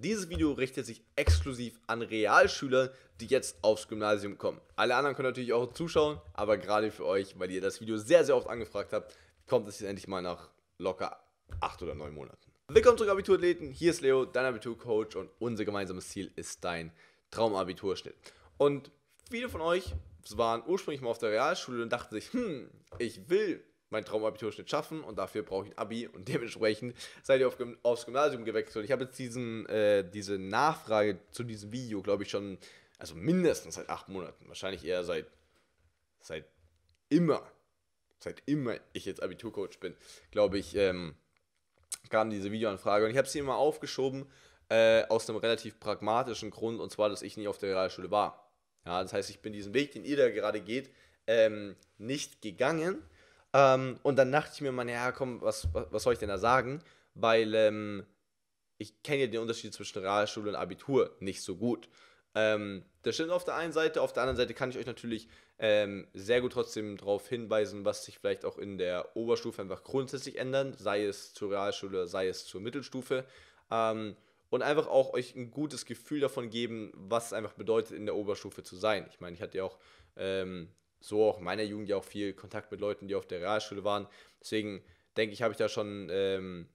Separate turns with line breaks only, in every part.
Dieses Video richtet sich exklusiv an Realschüler, die jetzt aufs Gymnasium kommen. Alle anderen können natürlich auch zuschauen, aber gerade für euch, weil ihr das Video sehr, sehr oft angefragt habt, kommt es jetzt endlich mal nach locker acht oder neun Monaten. Willkommen zurück, Abiturathleten. Hier ist Leo, dein Abiturcoach und unser gemeinsames Ziel ist dein Traumabiturschnitt. Und viele von euch waren ursprünglich mal auf der Realschule und dachten sich, hm, ich will mein Traumabiturschnitt schaffen und dafür brauche ich ein Abi und dementsprechend seid ihr auf, aufs Gymnasium gewechselt. ich habe jetzt diesen, äh, diese Nachfrage zu diesem Video, glaube ich, schon, also mindestens seit acht Monaten, wahrscheinlich eher seit, seit immer, seit immer ich jetzt Abiturcoach bin, glaube ich, ähm, kam diese Videoanfrage und ich habe sie immer aufgeschoben äh, aus einem relativ pragmatischen Grund und zwar, dass ich nie auf der Realschule war. Ja, das heißt, ich bin diesen Weg, den ihr da gerade geht, ähm, nicht gegangen ähm, und dann dachte ich mir, man, ja, komm, was, was soll ich denn da sagen? Weil ähm, ich kenne ja den Unterschied zwischen Realschule und Abitur nicht so gut. Ähm, das stimmt auf der einen Seite, auf der anderen Seite kann ich euch natürlich ähm, sehr gut trotzdem darauf hinweisen, was sich vielleicht auch in der Oberstufe einfach grundsätzlich ändern, sei es zur Realschule, sei es zur Mittelstufe. Ähm, und einfach auch euch ein gutes Gefühl davon geben, was es einfach bedeutet, in der Oberstufe zu sein. Ich meine, ich hatte ja auch ähm, so auch in meiner Jugend ja auch viel Kontakt mit Leuten, die auf der Realschule waren. Deswegen denke ich, habe ich da schon ähm,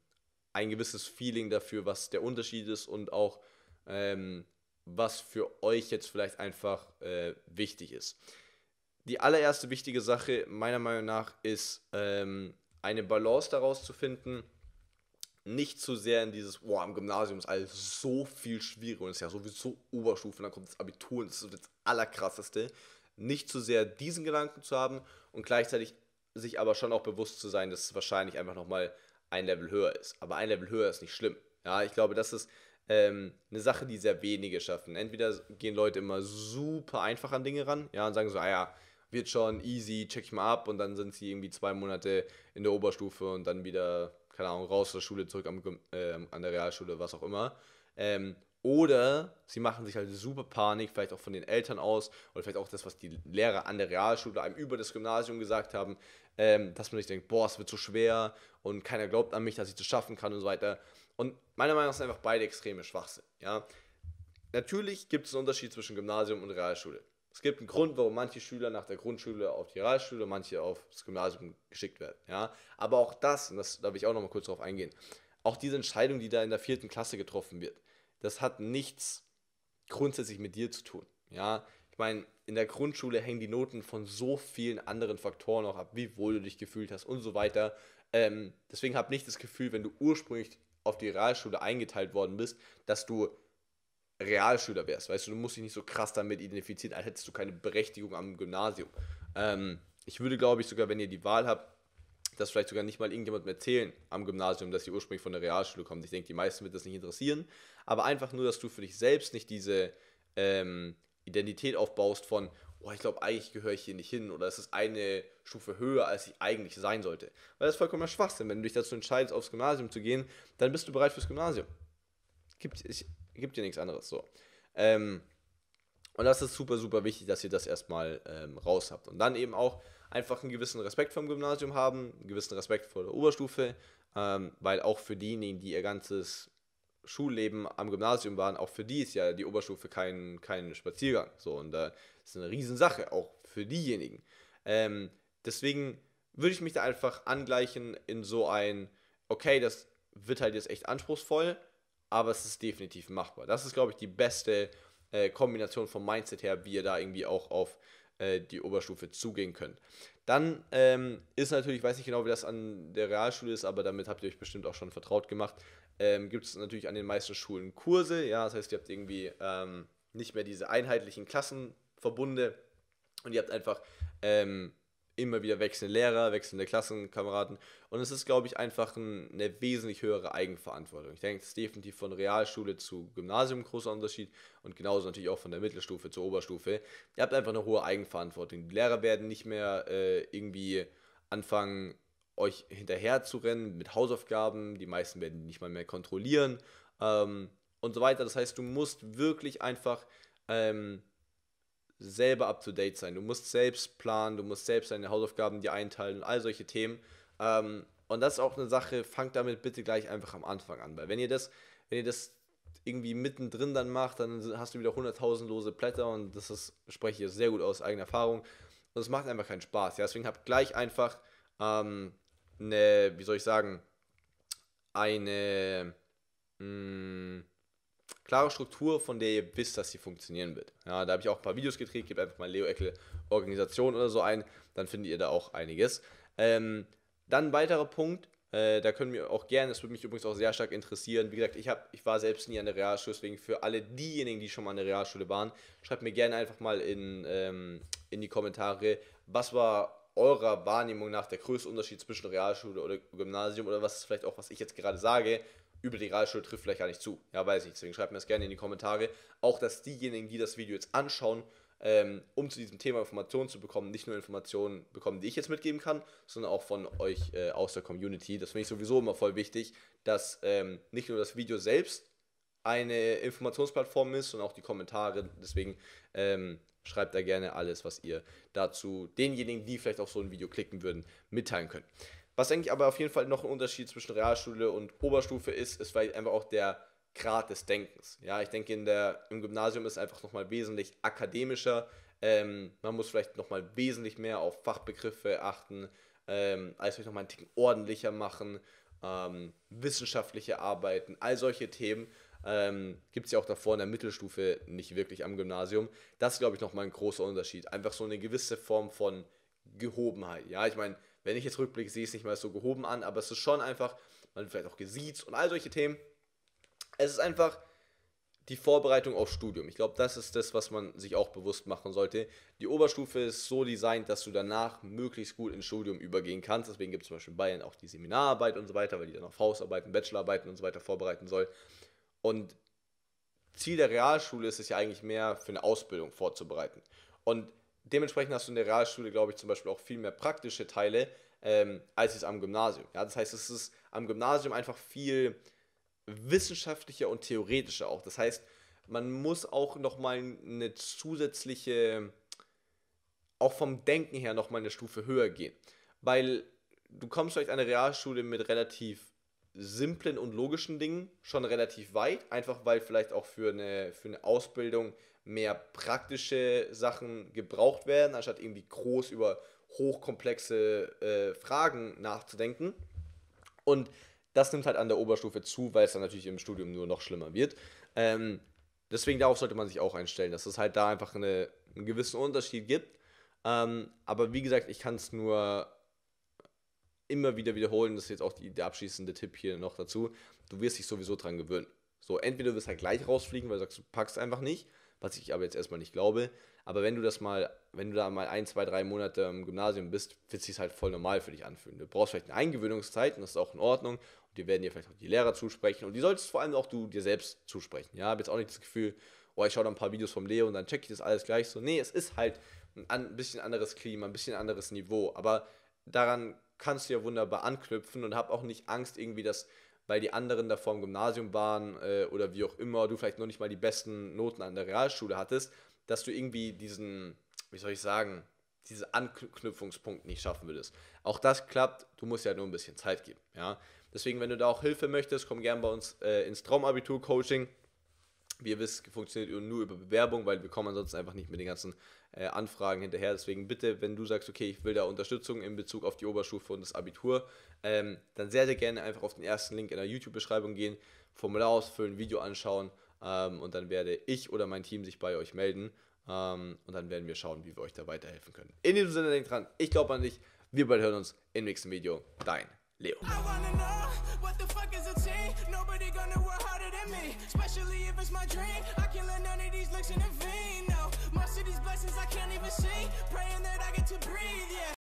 ein gewisses Feeling dafür, was der Unterschied ist und auch ähm, was für euch jetzt vielleicht einfach äh, wichtig ist. Die allererste wichtige Sache meiner Meinung nach ist, ähm, eine Balance daraus zu finden, nicht zu sehr in dieses, boah, am Gymnasium ist alles so viel schwieriger und es ist ja sowieso Oberstufe dann kommt das Abitur und das ist das Allerkrasseste nicht zu sehr diesen Gedanken zu haben und gleichzeitig sich aber schon auch bewusst zu sein, dass es wahrscheinlich einfach nochmal ein Level höher ist. Aber ein Level höher ist nicht schlimm. Ja, ich glaube, das ist ähm, eine Sache, die sehr wenige schaffen. Entweder gehen Leute immer super einfach an Dinge ran, ja, und sagen so, ah ja, wird schon easy, check ich mal ab und dann sind sie irgendwie zwei Monate in der Oberstufe und dann wieder, keine Ahnung, raus aus der Schule, zurück am, äh, an der Realschule, was auch immer. Ähm, oder sie machen sich halt super Panik, vielleicht auch von den Eltern aus oder vielleicht auch das, was die Lehrer an der Realschule einem über das Gymnasium gesagt haben, ähm, dass man sich denkt, boah, es wird so schwer und keiner glaubt an mich, dass ich das schaffen kann und so weiter. Und meiner Meinung nach sind einfach beide extreme Schwachsinn. Ja? Natürlich gibt es einen Unterschied zwischen Gymnasium und Realschule. Es gibt einen Grund, warum manche Schüler nach der Grundschule auf die Realschule und manche aufs Gymnasium geschickt werden. Ja? Aber auch das, und das, darf ich auch nochmal kurz darauf eingehen, auch diese Entscheidung, die da in der vierten Klasse getroffen wird, das hat nichts grundsätzlich mit dir zu tun. Ja, ich meine, in der Grundschule hängen die Noten von so vielen anderen Faktoren auch ab, wie wohl du dich gefühlt hast und so weiter. Ähm, deswegen hab nicht das Gefühl, wenn du ursprünglich auf die Realschule eingeteilt worden bist, dass du Realschüler wärst. Weißt du, du musst dich nicht so krass damit identifizieren, als hättest du keine Berechtigung am Gymnasium. Ähm, ich würde, glaube ich, sogar, wenn ihr die Wahl habt, das vielleicht sogar nicht mal irgendjemandem erzählen am Gymnasium, dass sie ursprünglich von der Realschule kommt. Ich denke, die meisten wird das nicht interessieren, aber einfach nur, dass du für dich selbst nicht diese ähm, Identität aufbaust von, oh, ich glaube, eigentlich gehöre ich hier nicht hin oder es ist eine Stufe höher, als ich eigentlich sein sollte. Weil das ist vollkommener Schwachsinn. Wenn du dich dazu entscheidest, aufs Gymnasium zu gehen, dann bist du bereit fürs Gymnasium. Gibt, ich, gibt dir nichts anderes so. Ähm, und das ist super, super wichtig, dass ihr das erstmal ähm, raus habt. Und dann eben auch einfach einen gewissen Respekt vom Gymnasium haben, einen gewissen Respekt vor der Oberstufe, ähm, weil auch für diejenigen, die ihr ganzes Schulleben am Gymnasium waren, auch für die ist ja die Oberstufe kein, kein Spaziergang. So, und da äh, ist eine Riesensache, auch für diejenigen. Ähm, deswegen würde ich mich da einfach angleichen in so ein, okay, das wird halt jetzt echt anspruchsvoll, aber es ist definitiv machbar. Das ist, glaube ich, die beste äh, Kombination vom Mindset her, wie ihr da irgendwie auch auf äh, die Oberstufe zugehen könnt. Dann ähm, ist natürlich, weiß nicht genau, wie das an der Realschule ist, aber damit habt ihr euch bestimmt auch schon vertraut gemacht. Ähm, Gibt es natürlich an den meisten Schulen Kurse, ja, das heißt, ihr habt irgendwie ähm, nicht mehr diese einheitlichen Klassenverbunde und ihr habt einfach ähm, immer wieder wechselnde Lehrer, wechselnde Klassenkameraden. Und es ist, glaube ich, einfach eine wesentlich höhere Eigenverantwortung. Ich denke, es ist definitiv von Realschule zu Gymnasium ein großer Unterschied und genauso natürlich auch von der Mittelstufe zur Oberstufe. Ihr habt einfach eine hohe Eigenverantwortung. Die Lehrer werden nicht mehr äh, irgendwie anfangen, euch hinterher zu rennen mit Hausaufgaben. Die meisten werden nicht mal mehr kontrollieren ähm, und so weiter. Das heißt, du musst wirklich einfach ähm, selber up to date sein. Du musst selbst planen, du musst selbst deine Hausaufgaben dir einteilen und all solche Themen. Ähm, und das ist auch eine Sache, fangt damit bitte gleich einfach am Anfang an, weil wenn ihr das, wenn ihr das irgendwie mittendrin dann macht, dann hast du wieder 100.000 lose Blätter und das ist, spreche ich jetzt sehr gut aus eigener Erfahrung. Und es macht einfach keinen Spaß. Ja? Deswegen habt gleich einfach ähm, eine, wie soll ich sagen, eine, mh, mm, klare Struktur, von der ihr wisst, dass sie funktionieren wird. Ja, da habe ich auch ein paar Videos gedreht, gebt einfach mal Leo Eckel Organisation oder so ein, dann findet ihr da auch einiges. Ähm, dann ein weiterer Punkt, äh, da können wir auch gerne, das würde mich übrigens auch sehr stark interessieren. Wie gesagt, ich, hab, ich war selbst nie an der Realschule, deswegen für alle diejenigen, die schon mal an der Realschule waren, schreibt mir gerne einfach mal in, ähm, in die Kommentare, was war eurer Wahrnehmung nach der größte Unterschied zwischen Realschule oder Gymnasium oder was ist vielleicht auch, was ich jetzt gerade sage, über die Realschule trifft vielleicht gar nicht zu. Ja, weiß ich. Deswegen schreibt mir das gerne in die Kommentare. Auch, dass diejenigen, die das Video jetzt anschauen, ähm, um zu diesem Thema Informationen zu bekommen, nicht nur Informationen bekommen, die ich jetzt mitgeben kann, sondern auch von euch äh, aus der Community. Das finde ich sowieso immer voll wichtig, dass ähm, nicht nur das Video selbst eine Informationsplattform ist, sondern auch die Kommentare. Deswegen ähm, schreibt da gerne alles, was ihr dazu denjenigen, die vielleicht auf so ein Video klicken würden, mitteilen könnt. Was eigentlich aber auf jeden Fall noch ein Unterschied zwischen Realschule und Oberstufe ist, ist vielleicht einfach auch der Grad des Denkens. Ja, ich denke, in der, im Gymnasium ist es einfach nochmal wesentlich akademischer. Ähm, man muss vielleicht nochmal wesentlich mehr auf Fachbegriffe achten, ähm, alles vielleicht nochmal einen Ticken ordentlicher machen, ähm, wissenschaftliche Arbeiten, all solche Themen. Ähm, gibt es ja auch davor in der Mittelstufe nicht wirklich am Gymnasium. Das ist, glaube ich, nochmal ein großer Unterschied. Einfach so eine gewisse Form von Gehobenheit. Ja, ich meine, wenn ich jetzt rückblicke, sehe ich es nicht mal so gehoben an, aber es ist schon einfach, man vielleicht auch gesiezt und all solche Themen. Es ist einfach die Vorbereitung auf Studium. Ich glaube, das ist das, was man sich auch bewusst machen sollte. Die Oberstufe ist so designt, dass du danach möglichst gut ins Studium übergehen kannst. Deswegen gibt es zum Beispiel in Bayern auch die Seminararbeit und so weiter, weil die dann auf Hausarbeiten, Bachelorarbeiten und so weiter vorbereiten soll. Und Ziel der Realschule ist es ja eigentlich mehr, für eine Ausbildung vorzubereiten. Und dementsprechend hast du in der Realschule, glaube ich, zum Beispiel auch viel mehr praktische Teile ähm, als jetzt am Gymnasium. Ja, das heißt, es ist am Gymnasium einfach viel wissenschaftlicher und theoretischer auch. Das heißt, man muss auch nochmal eine zusätzliche, auch vom Denken her nochmal eine Stufe höher gehen. Weil du kommst vielleicht an eine Realschule mit relativ simplen und logischen Dingen schon relativ weit, einfach weil vielleicht auch für eine, für eine Ausbildung mehr praktische Sachen gebraucht werden, anstatt irgendwie groß über hochkomplexe äh, Fragen nachzudenken. Und das nimmt halt an der Oberstufe zu, weil es dann natürlich im Studium nur noch schlimmer wird. Ähm, deswegen darauf sollte man sich auch einstellen, dass es halt da einfach eine, einen gewissen Unterschied gibt. Ähm, aber wie gesagt, ich kann es nur immer wieder wiederholen, das ist jetzt auch die, der abschließende Tipp hier noch dazu, du wirst dich sowieso dran gewöhnen. So, entweder du wirst halt gleich rausfliegen, weil du sagst, du packst einfach nicht, was ich aber jetzt erstmal nicht glaube. Aber wenn du das mal, wenn du da mal ein, zwei, drei Monate im Gymnasium bist, wird es sich halt voll normal für dich anfühlen. Du brauchst vielleicht eine Eingewöhnungszeit und das ist auch in Ordnung. Und dir werden dir vielleicht auch die Lehrer zusprechen und die solltest vor allem auch du dir selbst zusprechen. Ja, habe jetzt auch nicht das Gefühl, oh, ich schaue da ein paar Videos vom Leo und dann checke ich das alles gleich so. Nee, es ist halt ein bisschen anderes Klima, ein bisschen anderes Niveau. Aber daran kannst du ja wunderbar anknüpfen und hab auch nicht Angst irgendwie, dass weil die anderen davor im Gymnasium waren äh, oder wie auch immer, du vielleicht noch nicht mal die besten Noten an der Realschule hattest, dass du irgendwie diesen, wie soll ich sagen, diesen Anknüpfungspunkt nicht schaffen würdest. Auch das klappt, du musst ja halt nur ein bisschen Zeit geben. Ja? Deswegen, wenn du da auch Hilfe möchtest, komm gerne bei uns äh, ins Traumabitur-Coaching. Wie ihr wisst, funktioniert nur über Bewerbung, weil wir kommen ansonsten einfach nicht mit den ganzen äh, Anfragen hinterher. Deswegen bitte, wenn du sagst, okay, ich will da Unterstützung in Bezug auf die Oberstufe und das Abitur, ähm, dann sehr, sehr gerne einfach auf den ersten Link in der YouTube-Beschreibung gehen, Formular ausfüllen, Video anschauen ähm, und dann werde ich oder mein Team sich bei euch melden ähm, und dann werden wir schauen, wie wir euch da weiterhelfen können. In diesem Sinne, denkt dran, ich glaube an dich. Wir bald hören uns im nächsten Video. Dein Leo. I wanna know what the fuck is a team. Nobody gonna work harder than me, especially if it's my dream. I can not let none of these looks in a vein. No, most of these blessings I can't even see. Praying that I get to breathe, yeah.